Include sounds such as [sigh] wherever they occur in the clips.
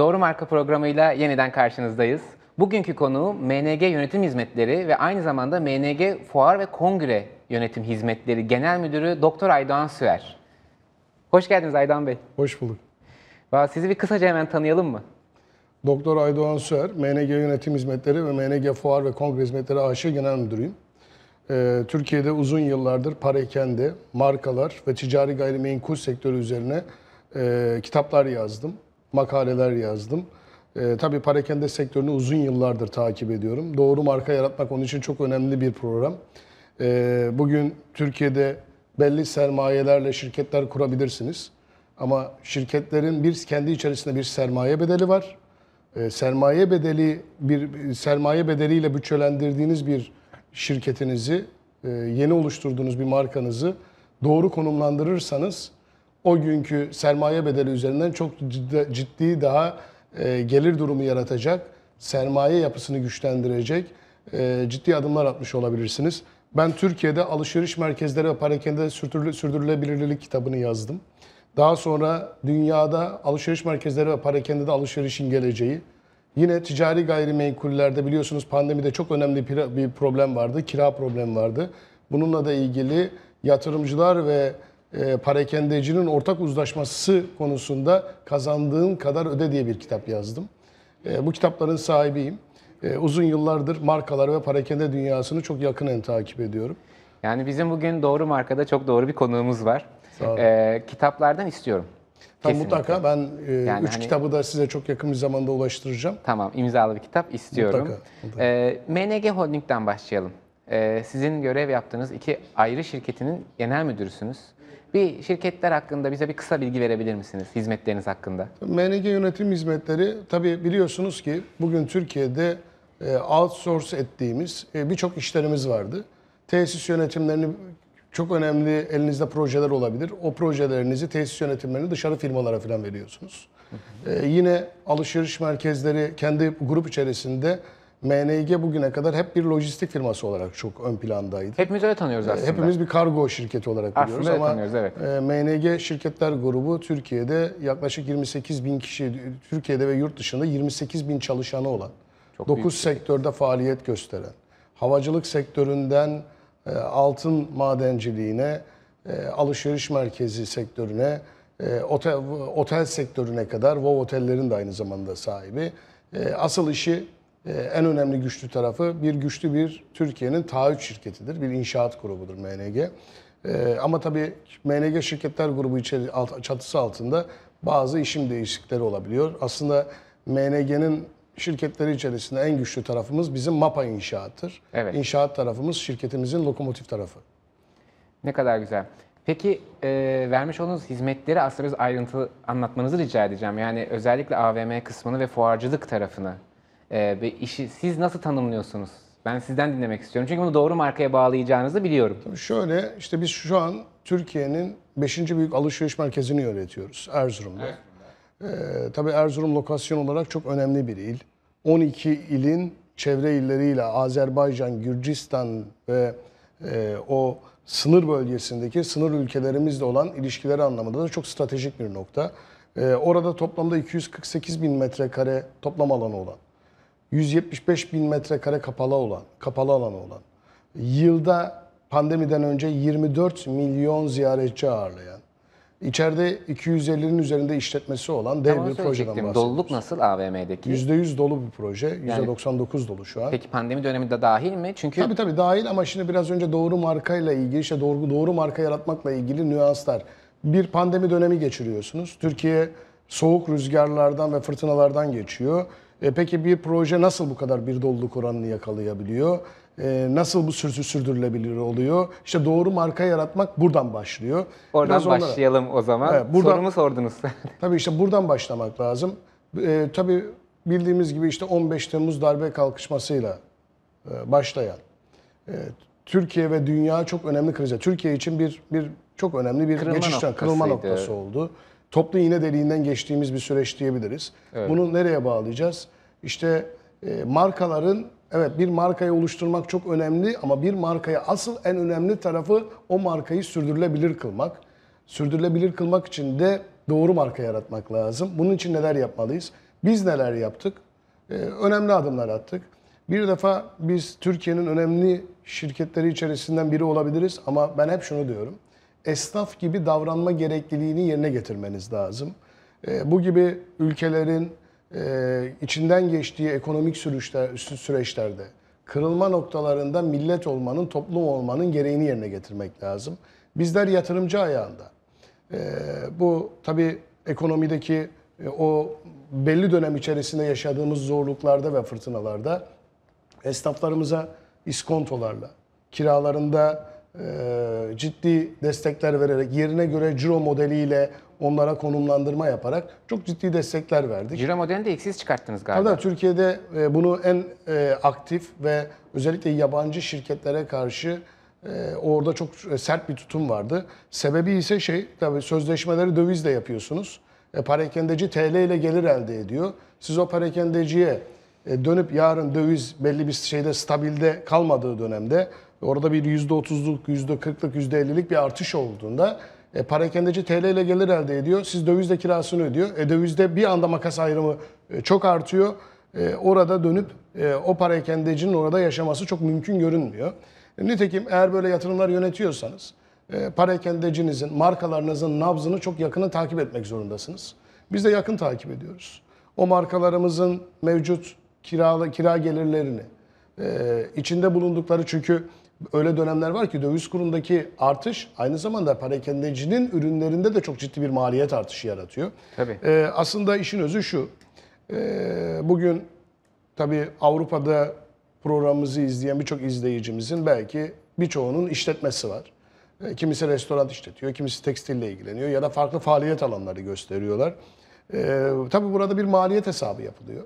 Doğru Marka programıyla yeniden karşınızdayız. Bugünkü konuğum MNG Yönetim Hizmetleri ve aynı zamanda MNG Fuar ve Kongre Yönetim Hizmetleri Genel Müdürü Doktor Aydoğan Süer. Hoş geldiniz Aydoğan Bey. Hoş bulduk. Sizi bir kısaca hemen tanıyalım mı? Doktor Aydoğan Süer, MNG Yönetim Hizmetleri ve MNG Fuar ve Kongre Hizmetleri AŞ Genel Müdürüyüm. Ee, Türkiye'de uzun yıllardır parekende, markalar ve ticari gayrimenkul sektörü üzerine e, kitaplar yazdım makaleler yazdım. E, tabii parakende sektörünü uzun yıllardır takip ediyorum. Doğru marka yaratmak onun için çok önemli bir program. E, bugün Türkiye'de belli sermayelerle şirketler kurabilirsiniz. Ama şirketlerin bir kendi içerisinde bir sermaye bedeli var. E, sermaye bedeli bir sermaye bedeliyle bütçelendirdiğiniz bir şirketinizi, e, yeni oluşturduğunuz bir markanızı doğru konumlandırırsanız o günkü sermaye bedeli üzerinden çok ciddi, daha e, gelir durumu yaratacak, sermaye yapısını güçlendirecek e, ciddi adımlar atmış olabilirsiniz. Ben Türkiye'de alışveriş merkezleri ve parakende sürdürülebilirlik kitabını yazdım. Daha sonra dünyada alışveriş merkezleri ve parakende de alışverişin geleceği. Yine ticari gayrimenkullerde biliyorsunuz pandemide çok önemli bir problem vardı, kira problemi vardı. Bununla da ilgili yatırımcılar ve e, Parakendecinin ortak uzlaşması konusunda kazandığın kadar öde diye bir kitap yazdım. E, bu kitapların sahibiyim. E, uzun yıllardır markalar ve parakende dünyasını çok yakından takip ediyorum. Yani bizim bugün doğru markada çok doğru bir konuğumuz var. E, kitaplardan istiyorum. Tam mutlaka ben e, yani üç hani, kitabı da size çok yakın bir zamanda ulaştıracağım. Tamam imzalı bir kitap istiyorum. Mutlaka, mutlaka. E, MNG Holding'den başlayalım. E, sizin görev yaptığınız iki ayrı şirketinin genel müdürüsünüz. Bir şirketler hakkında bize bir kısa bilgi verebilir misiniz hizmetleriniz hakkında? MNG yönetim hizmetleri tabii biliyorsunuz ki bugün Türkiye'de e, outsource ettiğimiz e, birçok işlerimiz vardı. Tesis yönetimlerini çok önemli elinizde projeler olabilir. O projelerinizi, tesis yönetimlerini dışarı firmalara falan veriyorsunuz. Ee, yine alışveriş merkezleri kendi grup içerisinde MNG bugüne kadar hep bir lojistik firması olarak çok ön plandaydı. Hepimiz öyle tanıyoruz ee, aslında. Hepimiz bir kargo şirketi olarak aslında biliyoruz ama tanıyoruz, evet. E, MNG Şirketler Grubu Türkiye'de yaklaşık 28 bin kişi, Türkiye'de ve yurt dışında 28 bin çalışanı olan, çok 9 sektörde şey. faaliyet gösteren, havacılık sektöründen e, altın madenciliğine, e, alışveriş merkezi sektörüne, otel, otel sektörüne kadar, Vov Otellerin de aynı zamanda sahibi. Asıl işi ee, en önemli güçlü tarafı bir güçlü bir Türkiye'nin taahhüt şirketidir. Bir inşaat grubudur MNG. Ee, ama tabii MNG şirketler grubu içeri, çatısı altında bazı işim değişiklikleri olabiliyor. Aslında MNG'nin şirketleri içerisinde en güçlü tarafımız bizim MAPA inşaattır. Evet. İnşaat tarafımız şirketimizin lokomotif tarafı. Ne kadar güzel. Peki e, vermiş olduğunuz hizmetleri aslında ayrıntılı anlatmanızı rica edeceğim. Yani özellikle AVM kısmını ve fuarcılık tarafını e, ve işi siz nasıl tanımlıyorsunuz? Ben sizden dinlemek istiyorum. Çünkü bunu doğru markaya bağlayacağınızı biliyorum. Tabii şöyle işte biz şu an Türkiye'nin 5. büyük alışveriş merkezini yönetiyoruz Erzurum'da. Ee, tabii Erzurum lokasyon olarak çok önemli bir il. 12 ilin çevre illeriyle Azerbaycan, Gürcistan ve e, o sınır bölgesindeki sınır ülkelerimizle olan ilişkileri anlamında da çok stratejik bir nokta. Ee, orada toplamda 248 bin metrekare toplam alanı olan. 175 bin metrekare kapalı olan, kapalı alanı olan, yılda pandemiden önce 24 milyon ziyaretçi ağırlayan, içeride 250'nin üzerinde işletmesi olan dev Tamam, bir projeden söyleyecektim. bahsediyoruz. Doluluk nasıl AVM'deki? %100 dolu bir proje, %99 dolu şu an. Peki pandemi döneminde dahil mi? Çünkü Tabii tabii dahil ama şimdi biraz önce doğru markayla ilgili işte doğru, doğru marka yaratmakla ilgili nüanslar. Bir pandemi dönemi geçiriyorsunuz. Türkiye soğuk rüzgarlardan ve fırtınalardan geçiyor. E, peki bir proje nasıl bu kadar bir doluluk oranını yakalayabiliyor? E, nasıl bu sürsü sürdürülebilir oluyor? İşte doğru marka yaratmak buradan başlıyor. Oradan Biraz onlara- başlayalım o zaman. Evet, buradan- Sorumu sordunuz. [laughs] Tabii işte buradan başlamak lazım. E, tabii bildiğimiz gibi işte 15 Temmuz darbe kalkışmasıyla e, başlayan e, Türkiye ve dünya çok önemli krize. Türkiye için bir bir çok önemli bir Kırılma geçişten kırılma noktası oldu toplu iğne deliğinden geçtiğimiz bir süreç diyebiliriz. Evet. Bunu nereye bağlayacağız? İşte e, markaların evet bir markayı oluşturmak çok önemli ama bir markaya asıl en önemli tarafı o markayı sürdürülebilir kılmak. Sürdürülebilir kılmak için de doğru marka yaratmak lazım. Bunun için neler yapmalıyız? Biz neler yaptık? Ee, önemli adımlar attık. Bir defa biz Türkiye'nin önemli şirketleri içerisinden biri olabiliriz ama ben hep şunu diyorum esnaf gibi davranma gerekliliğini yerine getirmeniz lazım. E, bu gibi ülkelerin e, içinden geçtiği ekonomik süreçlerde kırılma noktalarında millet olmanın, toplum olmanın gereğini yerine getirmek lazım. Bizler yatırımcı ayağında. E, bu tabii ekonomideki o belli dönem içerisinde yaşadığımız zorluklarda ve fırtınalarda esnaflarımıza iskontolarla, kiralarında e, ciddi destekler vererek yerine göre ciro modeliyle onlara konumlandırma yaparak çok ciddi destekler verdik. Ciro modelini de eksiz çıkarttınız galiba. Tabii Türkiye'de e, bunu en e, aktif ve özellikle yabancı şirketlere karşı orada çok sert bir tutum vardı. Sebebi ise şey tabii sözleşmeleri dövizle yapıyorsunuz. E, parakendeci TL ile gelir elde ediyor. Siz o parakendeciye dönüp yarın döviz belli bir şeyde stabilde kalmadığı dönemde Orada bir %30'luk, %40'lık, %50'lik bir artış olduğunda e, parakendeci TL ile gelir elde ediyor. Siz dövizle kirasını ödüyor. E, dövizde bir anda makas ayrımı e, çok artıyor. E, orada dönüp e, o parakendecinin orada yaşaması çok mümkün görünmüyor. E, nitekim eğer böyle yatırımlar yönetiyorsanız e, parakendecinizin, markalarınızın nabzını çok yakını takip etmek zorundasınız. Biz de yakın takip ediyoruz. O markalarımızın mevcut kiralı, kira gelirlerini, e, içinde bulundukları çünkü öyle dönemler var ki döviz kurundaki artış aynı zamanda para perakendecinin ürünlerinde de çok ciddi bir maliyet artışı yaratıyor. Tabii. Ee, aslında işin özü şu. Ee, bugün tabii Avrupa'da programımızı izleyen birçok izleyicimizin belki birçoğunun işletmesi var. Ee, kimisi restoran işletiyor, kimisi tekstille ilgileniyor ya da farklı faaliyet alanları gösteriyorlar. Ee, tabii burada bir maliyet hesabı yapılıyor.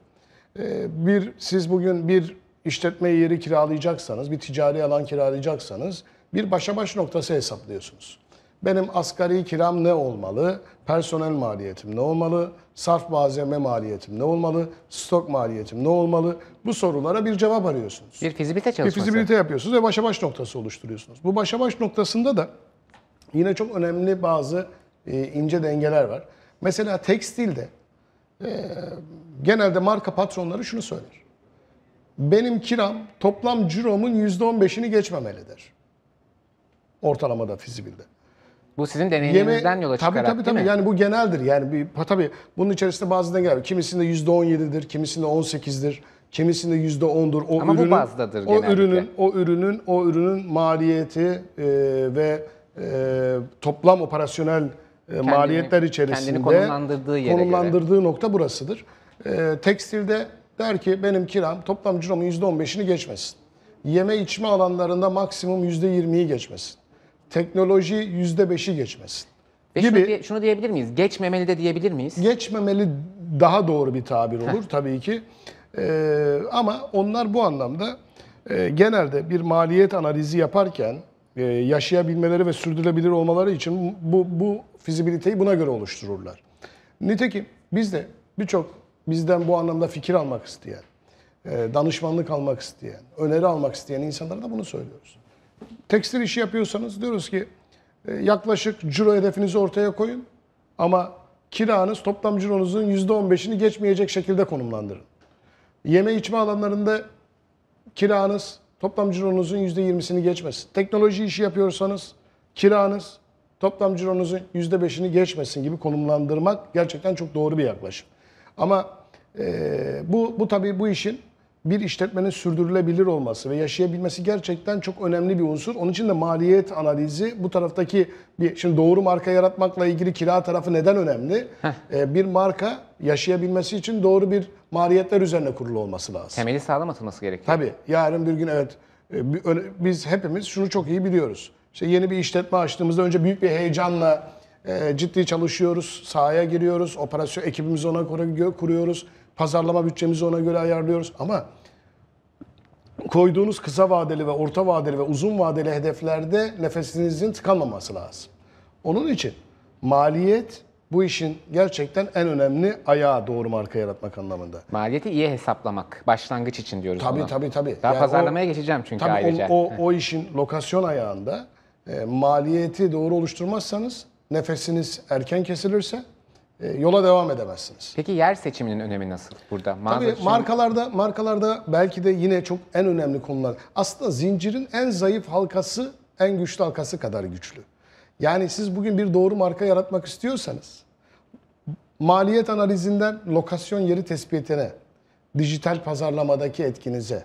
Ee, bir Siz bugün bir işletme yeri kiralayacaksanız, bir ticari alan kiralayacaksanız bir başa baş noktası hesaplıyorsunuz. Benim asgari kiram ne olmalı? Personel maliyetim ne olmalı? Sarf malzeme maliyetim ne olmalı? Stok maliyetim ne olmalı? Bu sorulara bir cevap arıyorsunuz. Bir fizibilite çalışması. Bir fizibilite yapıyorsunuz ve başa baş noktası oluşturuyorsunuz. Bu başa baş noktasında da yine çok önemli bazı e, ince dengeler var. Mesela tekstilde e, genelde marka patronları şunu söyler benim kiram toplam ciromun %15'ini geçmemelidir. Ortalamada fizibilde. Bu sizin deneyiminizden Yeme, yola çıkarak tabii, tabii, tabii. değil mi? Yani bu geneldir. Yani bir, tabii bunun içerisinde bazı dengeler. Kimisinde %17'dir, kimisinde 18'dir, kimisinde %10'dur. O Ama ürünün, bu bazdadır o ürünün, o ürünün, o ürünün maliyeti e, ve e, toplam operasyonel e, maliyetler içerisinde kendini konumlandırdığı, yere konumlandırdığı göre. nokta burasıdır. E, tekstilde Der ki benim kiram toplam ciromun %15'ini geçmesin. Yeme içme alanlarında maksimum %20'yi geçmesin. Teknoloji %5'i geçmesin. Ve gibi. Şunu, diye, şunu diyebilir miyiz? Geçmemeli de diyebilir miyiz? Geçmemeli daha doğru bir tabir olur tabii ki. Ee, ama onlar bu anlamda e, genelde bir maliyet analizi yaparken e, yaşayabilmeleri ve sürdürülebilir olmaları için bu, bu fizibiliteyi buna göre oluştururlar. Nitekim biz de birçok bizden bu anlamda fikir almak isteyen, e, danışmanlık almak isteyen, öneri almak isteyen insanlara da bunu söylüyoruz. Tekstil işi yapıyorsanız diyoruz ki e, yaklaşık ciro hedefinizi ortaya koyun ama kiranız toplam cironuzun %15'ini geçmeyecek şekilde konumlandırın. Yeme içme alanlarında kiranız toplam cironuzun %20'sini geçmesin. Teknoloji işi yapıyorsanız kiranız toplam cironuzun %5'ini geçmesin gibi konumlandırmak gerçekten çok doğru bir yaklaşım. Ama e, bu, bu tabii bu işin bir işletmenin sürdürülebilir olması ve yaşayabilmesi gerçekten çok önemli bir unsur. Onun için de maliyet analizi bu taraftaki bir şimdi doğru marka yaratmakla ilgili kira tarafı neden önemli? Ee, bir marka yaşayabilmesi için doğru bir maliyetler üzerine kurulu olması lazım. Temeli sağlam atılması gerekiyor. Tabii. Yarın bir gün evet e, biz hepimiz şunu çok iyi biliyoruz. İşte yeni bir işletme açtığımızda önce büyük bir heyecanla e, ciddi çalışıyoruz, sahaya giriyoruz, operasyon ekibimizi ona göre kuruyoruz, pazarlama bütçemizi ona göre ayarlıyoruz ama koyduğunuz kısa vadeli ve orta vadeli ve uzun vadeli hedeflerde nefesinizin tıkanmaması lazım. Onun için maliyet bu işin gerçekten en önemli ayağı doğru marka yaratmak anlamında. Maliyeti iyi hesaplamak. Başlangıç için diyoruz tabii, ona. Tabii tabii. Daha yani pazarlamaya o, geçeceğim çünkü tabii ayrıca. O, o, o işin lokasyon ayağında e, maliyeti doğru oluşturmazsanız nefesiniz erken kesilirse e, yola devam edemezsiniz. Peki yer seçiminin önemi nasıl burada? Mağaza Tabii seçim... markalarda markalarda belki de yine çok en önemli konular. Aslında zincirin en zayıf halkası en güçlü halkası kadar güçlü. Yani siz bugün bir doğru marka yaratmak istiyorsanız maliyet analizinden lokasyon yeri tespitine, dijital pazarlamadaki etkinize,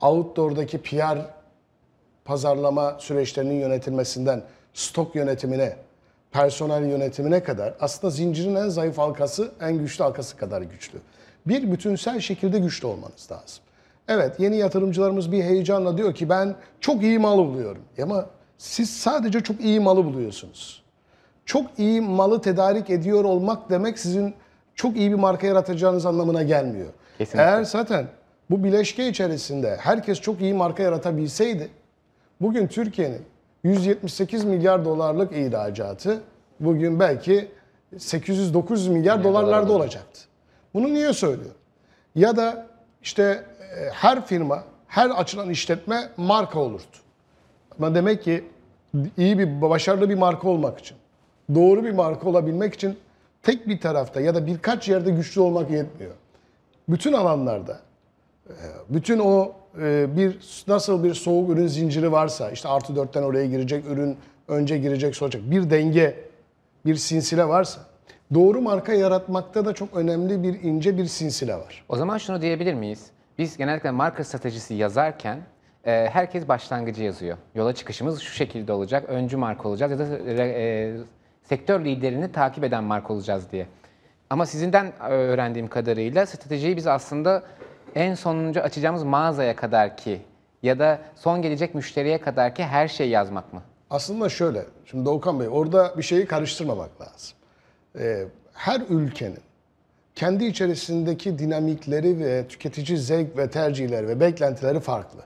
outdoor'daki PR pazarlama süreçlerinin yönetilmesinden stok yönetimine, personel yönetimine kadar aslında zincirin en zayıf halkası en güçlü halkası kadar güçlü. Bir bütünsel şekilde güçlü olmanız lazım. Evet yeni yatırımcılarımız bir heyecanla diyor ki ben çok iyi malı buluyorum. E ama siz sadece çok iyi malı buluyorsunuz. Çok iyi malı tedarik ediyor olmak demek sizin çok iyi bir marka yaratacağınız anlamına gelmiyor. Kesinlikle. Eğer zaten bu bileşke içerisinde herkes çok iyi marka yaratabilseydi bugün Türkiye'nin 178 milyar dolarlık ihracatı bugün belki 800-900 milyar dolarlarda olacaktı. Bunu niye söylüyorum? Ya da işte e, her firma, her açılan işletme marka olurdu. Ama demek ki iyi bir, başarılı bir marka olmak için, doğru bir marka olabilmek için tek bir tarafta ya da birkaç yerde güçlü olmak yetmiyor. Bütün alanlarda, e, bütün o e, bir nasıl bir soğuk ürün zinciri varsa işte artı dörtten oraya girecek ürün önce girecek sonra Bir denge, bir sinsile varsa doğru marka yaratmakta da çok önemli bir ince bir sinsile var. O zaman şunu diyebilir miyiz? Biz genellikle marka stratejisi yazarken e, herkes başlangıcı yazıyor. Yola çıkışımız şu şekilde olacak, öncü marka olacağız ya da e, sektör liderini takip eden marka olacağız diye. Ama sizinden öğrendiğim kadarıyla stratejiyi biz aslında en sonuncu açacağımız mağazaya kadar ki ya da son gelecek müşteriye kadar ki her şeyi yazmak mı? Aslında şöyle, şimdi Doğukan Bey orada bir şeyi karıştırmamak lazım. Ee, her ülkenin kendi içerisindeki dinamikleri ve tüketici zevk ve tercihleri ve beklentileri farklı.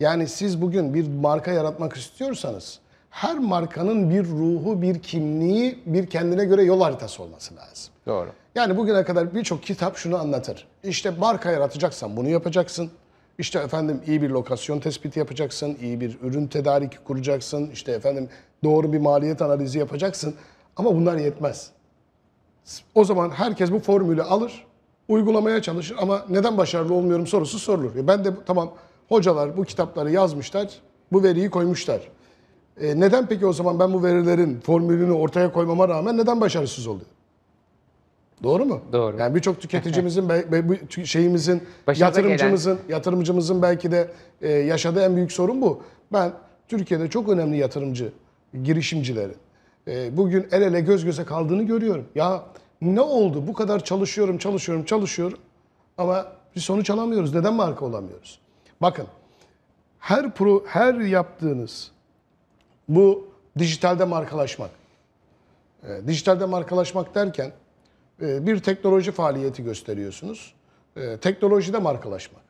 Yani siz bugün bir marka yaratmak istiyorsanız her markanın bir ruhu, bir kimliği, bir kendine göre yol haritası olması lazım. Doğru. Yani bugüne kadar birçok kitap şunu anlatır. İşte marka yaratacaksan bunu yapacaksın. İşte efendim iyi bir lokasyon tespiti yapacaksın, iyi bir ürün tedariki kuracaksın, işte efendim doğru bir maliyet analizi yapacaksın. Ama bunlar yetmez. O zaman herkes bu formülü alır, uygulamaya çalışır ama neden başarılı olmuyorum sorusu sorulur. Ben de tamam hocalar bu kitapları yazmışlar, bu veriyi koymuşlar. E, neden peki o zaman ben bu verilerin formülünü ortaya koymama rağmen neden başarısız oluyor? Doğru mu? Doğru. Yani birçok tüketicimizin, bu şeyimizin, Başımıza yatırımcımızın, gelen. yatırımcımızın belki de e, yaşadığı en büyük sorun bu. Ben Türkiye'de çok önemli yatırımcı, girişimcileri e, bugün el ele göz göze kaldığını görüyorum. Ya ne oldu? Bu kadar çalışıyorum, çalışıyorum, çalışıyorum ama bir sonuç alamıyoruz. Neden marka olamıyoruz? Bakın her pro, her yaptığınız bu dijitalde markalaşmak. E, dijitalde markalaşmak derken e, bir teknoloji faaliyeti gösteriyorsunuz. E, teknolojide markalaşmak,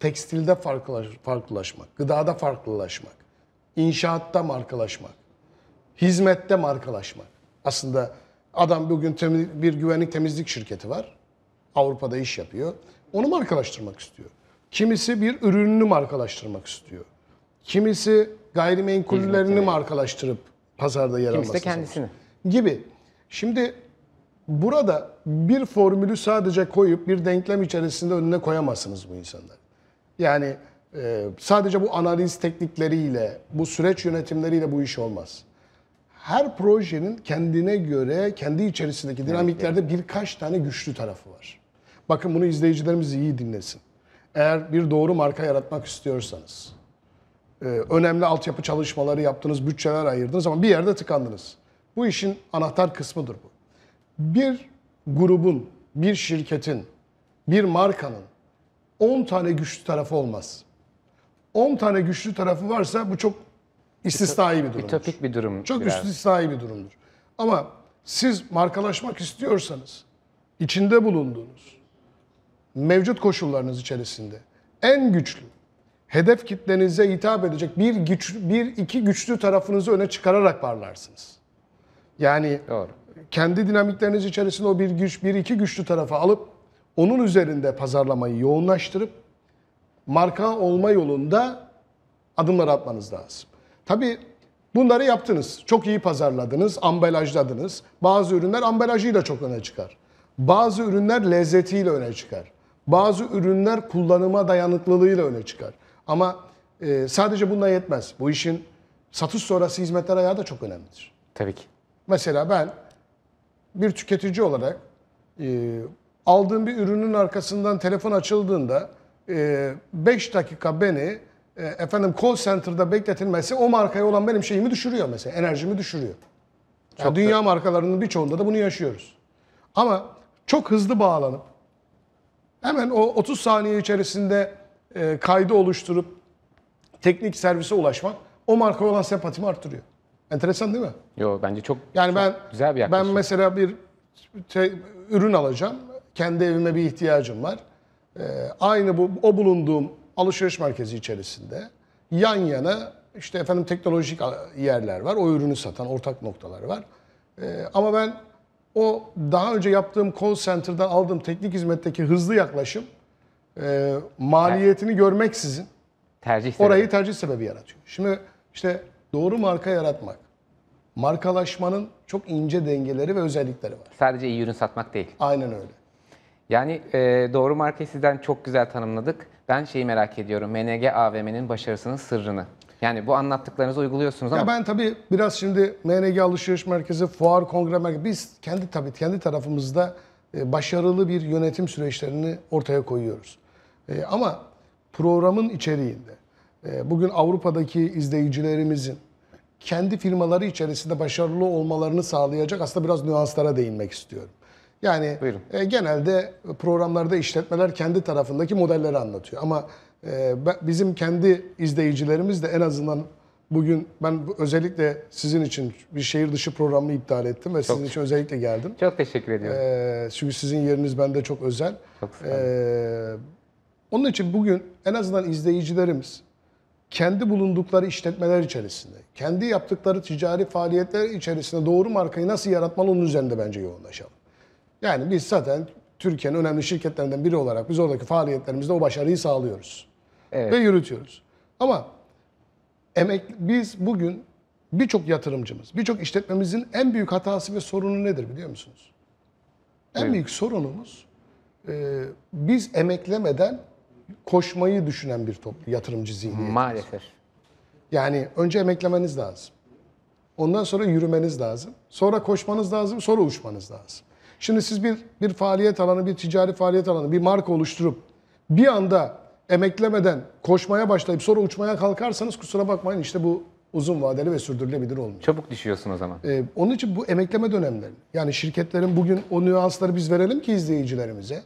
tekstilde farklılaş, farklılaşmak, gıdada farklılaşmak, inşaatta markalaşmak, hizmette markalaşmak. Aslında adam bugün temiz, bir güvenlik temizlik şirketi var. Avrupa'da iş yapıyor. Onu markalaştırmak istiyor. Kimisi bir ürününü markalaştırmak istiyor. Kimisi gayrimenkullerini Hizmetini. markalaştırıp pazarda yer alması Kimisi de kendisini. gibi. Şimdi burada bir formülü sadece koyup bir denklem içerisinde önüne koyamazsınız bu insanlar. Yani e, sadece bu analiz teknikleriyle, bu süreç yönetimleriyle bu iş olmaz. Her projenin kendine göre, kendi içerisindeki dinamiklerde birkaç tane güçlü tarafı var. Bakın bunu izleyicilerimiz iyi dinlesin. Eğer bir doğru marka yaratmak istiyorsanız, e, önemli altyapı çalışmaları yaptınız, bütçeler ayırdınız ama bir yerde tıkandınız. Bu işin anahtar kısmıdır bu. Bir grubun, bir şirketin, bir markanın 10 tane güçlü tarafı olmaz. 10 tane güçlü tarafı varsa bu çok istisnai bir durumdur. Ütopik bir durum. Çok biraz. istisnai bir durumdur. Ama siz markalaşmak istiyorsanız içinde bulunduğunuz mevcut koşullarınız içerisinde en güçlü, hedef kitlenize hitap edecek bir güç bir iki güçlü tarafınızı öne çıkararak varlarsınız. Yani Doğru. kendi dinamikleriniz içerisinde o bir güç bir iki güçlü tarafa alıp onun üzerinde pazarlamayı yoğunlaştırıp marka olma yolunda adımlar atmanız lazım. Tabii bunları yaptınız. Çok iyi pazarladınız, ambalajladınız. Bazı ürünler ambalajıyla çok öne çıkar. Bazı ürünler lezzetiyle öne çıkar. Bazı ürünler kullanıma dayanıklılığıyla öne çıkar. Ama e, sadece bununla yetmez. Bu işin satış sonrası hizmetler ayağı da çok önemlidir. Tabii ki. Mesela ben bir tüketici olarak e, aldığım bir ürünün arkasından telefon açıldığında 5 e, dakika beni e, efendim call center'da bekletilmesi o markaya olan benim şeyimi düşürüyor mesela. Enerjimi düşürüyor. Yani dünya da. markalarının birçoğunda da bunu yaşıyoruz. Ama çok hızlı bağlanıp hemen o 30 saniye içerisinde e, kaydı oluşturup teknik servise ulaşmak o marka olan sempatimi arttırıyor. Enteresan değil mi? Yo bence çok Yani çok ben güzel bir yaklaşım. ben mesela bir te, ürün alacağım. Kendi evime bir ihtiyacım var. E, aynı bu o bulunduğum alışveriş merkezi içerisinde yan yana işte efendim teknolojik yerler var. O ürünü satan ortak noktalar var. E, ama ben o daha önce yaptığım call center'dan aldığım teknik hizmetteki hızlı yaklaşım e, maliyetini evet. görmeksizin tercih sebebi. orayı tercih sebebi yaratıyor. Şimdi işte doğru marka yaratmak, markalaşmanın çok ince dengeleri ve özellikleri var. Sadece iyi ürün satmak değil. Aynen öyle. Yani e, doğru markayı sizden çok güzel tanımladık. Ben şeyi merak ediyorum. MNG AVM'nin başarısının sırrını. Yani bu anlattıklarınızı uyguluyorsunuz ama... Ya ben tabii biraz şimdi MNG Alışveriş Merkezi, Fuar, Kongre Merkezi... Biz kendi tabii kendi tarafımızda e, başarılı bir yönetim süreçlerini ortaya koyuyoruz. E, ama programın içeriğinde e, bugün Avrupa'daki izleyicilerimizin kendi firmaları içerisinde başarılı olmalarını sağlayacak aslında biraz nüanslara değinmek istiyorum. Yani e, genelde programlarda işletmeler kendi tarafındaki modelleri anlatıyor. Ama e, bizim kendi izleyicilerimiz de en azından bugün ben özellikle sizin için bir şehir dışı programı iptal ettim ve çok, sizin için özellikle geldim. Çok teşekkür ediyorum. E, çünkü sizin yeriniz bende çok özel. Çok sağ olun. E, onun için bugün en azından izleyicilerimiz kendi bulundukları işletmeler içerisinde, kendi yaptıkları ticari faaliyetler içerisinde doğru markayı nasıl yaratmalı onun üzerinde bence yoğunlaşalım. Yani biz zaten Türkiye'nin önemli şirketlerinden biri olarak biz oradaki faaliyetlerimizde o başarıyı sağlıyoruz. Evet. Ve yürütüyoruz. Ama emek, biz bugün birçok yatırımcımız, birçok işletmemizin en büyük hatası ve sorunu nedir biliyor musunuz? En evet. büyük sorunumuz e, biz emeklemeden koşmayı düşünen bir toplu yatırımcı zihniyeti. Maalesef. Yani önce emeklemeniz lazım. Ondan sonra yürümeniz lazım. Sonra koşmanız lazım, sonra uçmanız lazım. Şimdi siz bir bir faaliyet alanı, bir ticari faaliyet alanı, bir marka oluşturup bir anda emeklemeden koşmaya başlayıp sonra uçmaya kalkarsanız kusura bakmayın işte bu uzun vadeli ve sürdürülebilir olmuyor. Çabuk düşüyorsun o zaman. Ee, onun için bu emekleme dönemleri. Yani şirketlerin bugün o nüansları biz verelim ki izleyicilerimize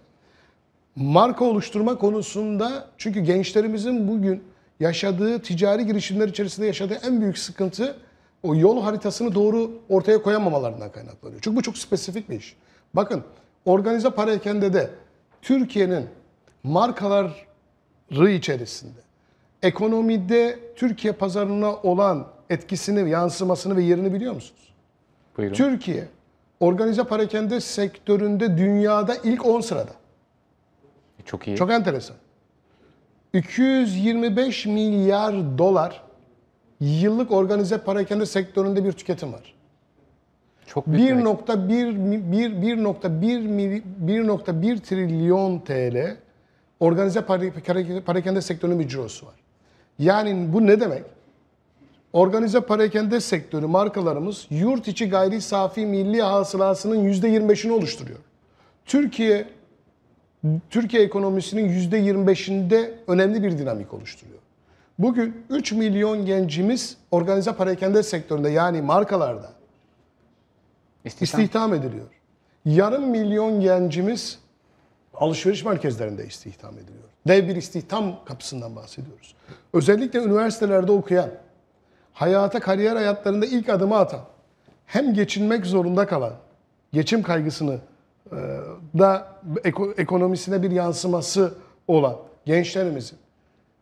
marka oluşturma konusunda çünkü gençlerimizin bugün yaşadığı ticari girişimler içerisinde yaşadığı en büyük sıkıntı o yol haritasını doğru ortaya koyamamalarından kaynaklanıyor. Çünkü bu çok spesifik bir iş. Bakın organize parakende de Türkiye'nin markaları içerisinde ekonomide Türkiye pazarına olan etkisini, yansımasını ve yerini biliyor musunuz? Buyurun. Türkiye organize parakende sektöründe dünyada ilk 10 sırada. Çok iyi. Çok enteresan. 225 milyar dolar yıllık organize para kendi sektöründe bir tüketim var. Çok büyük 1.1 1.1 trilyon TL organize parakende sektörünün bir cirosu var. Yani bu ne demek? Organize parakende sektörü markalarımız yurt içi gayri safi milli hasılasının %25'ini oluşturuyor. Türkiye Türkiye ekonomisinin %25'inde önemli bir dinamik oluşturuyor. Bugün 3 milyon gencimiz organize parakende sektöründe yani markalarda istihdam, istihdam ediliyor. Yarım milyon gencimiz alışveriş merkezlerinde istihdam ediliyor. Dev bir istihdam kapısından bahsediyoruz. Özellikle üniversitelerde okuyan, hayata, kariyer hayatlarında ilk adımı atan, hem geçinmek zorunda kalan, geçim kaygısını ee, da ekonomisine bir yansıması olan gençlerimizin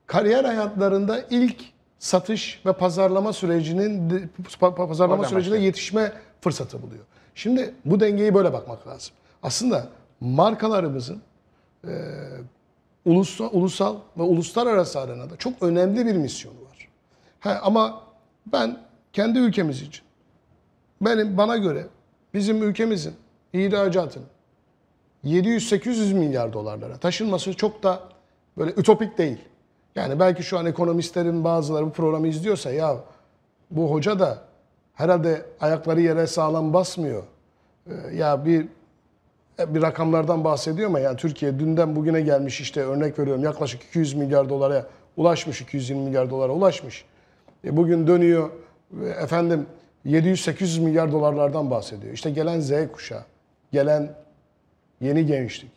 kariyer hayatlarında ilk satış ve pazarlama sürecinin pazarlama Oradan sürecine başlayalım. yetişme fırsatı buluyor. Şimdi bu dengeyi böyle bakmak lazım. Aslında markalarımızın e, ulusal, ulusal ve uluslararası arenada çok önemli bir misyonu var. He, ama ben kendi ülkemiz için benim bana göre bizim ülkemizin ihracatının 700-800 milyar dolarlara taşınması çok da böyle ütopik değil. Yani belki şu an ekonomistlerin bazıları bu programı izliyorsa ya bu hoca da herhalde ayakları yere sağlam basmıyor. Ee, ya bir bir rakamlardan bahsediyor mu? yani Türkiye dünden bugüne gelmiş işte örnek veriyorum yaklaşık 200 milyar dolara ulaşmış 220 milyar dolara ulaşmış. E bugün dönüyor e, efendim 700-800 milyar dolarlardan bahsediyor. İşte gelen Z kuşağı, gelen Yeni gençlik.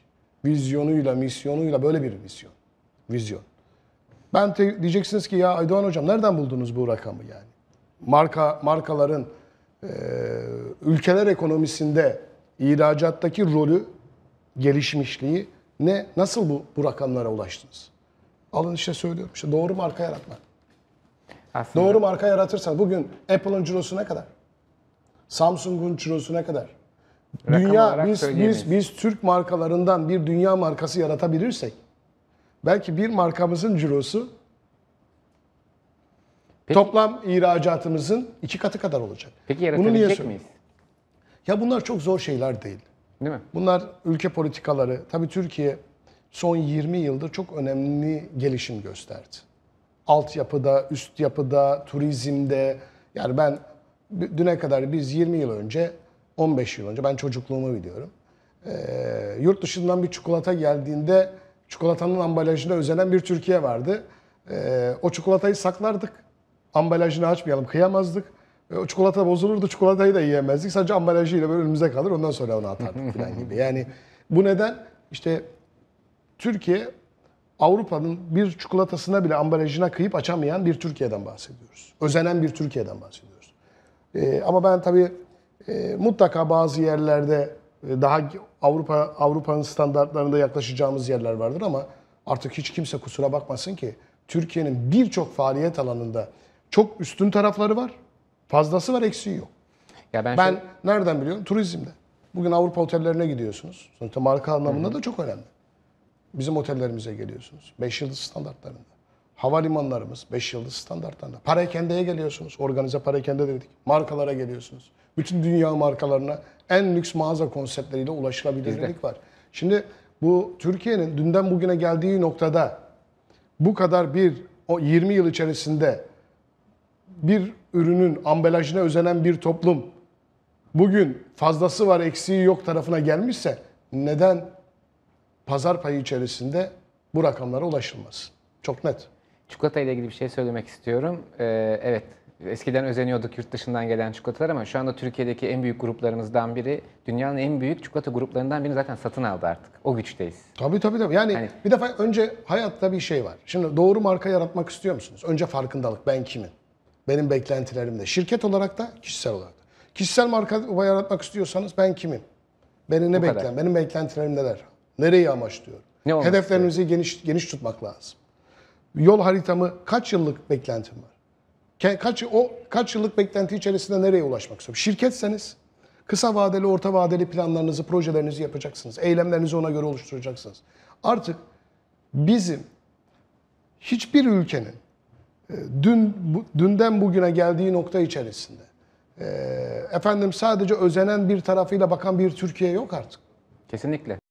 Vizyonuyla, misyonuyla böyle bir misyon. Vizyon. Ben te, diyeceksiniz ki ya Aydoğan hocam nereden buldunuz bu rakamı yani? Marka markaların e, ülkeler ekonomisinde ihracattaki rolü, gelişmişliği ne nasıl bu bu rakamlara ulaştınız? Alın işte söylüyorum işte doğru marka yaratmak. Aslında. Doğru marka yaratırsan bugün Apple'ın cirosu ne kadar? Samsung'un cirosu ne kadar? Rakam dünya biz biz biz Türk markalarından bir dünya markası yaratabilirsek belki bir markamızın cirosu Peki. toplam ihracatımızın iki katı kadar olacak. Peki yaratabilecek miyiz? Ya bunlar çok zor şeyler değil. Değil mi? Bunlar ülke politikaları. Tabii Türkiye son 20 yıldır çok önemli gelişim gösterdi. Altyapıda, üst yapıda, turizmde. Yani ben düne kadar biz 20 yıl önce 15 yıl önce. Ben çocukluğumu biliyorum. E, yurt dışından bir çikolata geldiğinde çikolatanın ambalajına özenen bir Türkiye vardı. E, o çikolatayı saklardık. Ambalajını açmayalım, kıyamazdık. E, o çikolata bozulurdu, çikolatayı da yiyemezdik. Sadece ambalajıyla böyle önümüze kalır, ondan sonra onu atardık [laughs] falan gibi. Yani bu neden? işte Türkiye Avrupa'nın bir çikolatasına bile ambalajına kıyıp açamayan bir Türkiye'den bahsediyoruz. Özenen bir Türkiye'den bahsediyoruz. Ee, ama ben tabii e, mutlaka bazı yerlerde e, daha Avrupa Avrupa'nın standartlarında yaklaşacağımız yerler vardır ama artık hiç kimse kusura bakmasın ki Türkiye'nin birçok faaliyet alanında çok üstün tarafları var. Fazlası var, eksiği yok. Ya ben ben şey... nereden biliyorum? Turizmde. Bugün Avrupa otellerine gidiyorsunuz. Sonuçta marka anlamında Hı-hı. da çok önemli. Bizim otellerimize geliyorsunuz. 5 yıldız standartlarında. Havalimanlarımız 5 yıldız standartlarında. kendiye geliyorsunuz. Organize para parakende dedik. Markalara geliyorsunuz. Bütün dünya markalarına en lüks mağaza konseptleriyle ulaşılabilirlik var. Şimdi bu Türkiye'nin dünden bugüne geldiği noktada bu kadar bir o 20 yıl içerisinde bir ürünün ambalajına özenen bir toplum bugün fazlası var eksiği yok tarafına gelmişse neden pazar payı içerisinde bu rakamlara ulaşılmaz? Çok net. Çikolata ile ilgili bir şey söylemek istiyorum. Ee, evet, eskiden özeniyorduk yurt dışından gelen çikolatalar ama şu anda Türkiye'deki en büyük gruplarımızdan biri, dünyanın en büyük çikolata gruplarından birini zaten satın aldı artık. O güçteyiz. Tabii tabii tabii. Yani Hani- bir defa önce hayatta bir şey var. Şimdi doğru marka yaratmak istiyor musunuz? Önce farkındalık. Ben kimim? Benim beklentilerim ne? Şirket olarak da, kişisel olarak da. Kişisel marka yaratmak istiyorsanız ben kimim? Beni ne kadar. beklen? Benim beklentilerim neler? Nereyi amaçlıyorum? Ne olmak Hedeflerimizi geniş geniş tutmak lazım yol haritamı kaç yıllık beklentim var? Kaç, o kaç yıllık beklenti içerisinde nereye ulaşmak istiyorum? Şirketseniz kısa vadeli, orta vadeli planlarınızı, projelerinizi yapacaksınız. Eylemlerinizi ona göre oluşturacaksınız. Artık bizim hiçbir ülkenin e, dün bu, dünden bugüne geldiği nokta içerisinde e, efendim sadece özenen bir tarafıyla bakan bir Türkiye yok artık. Kesinlikle.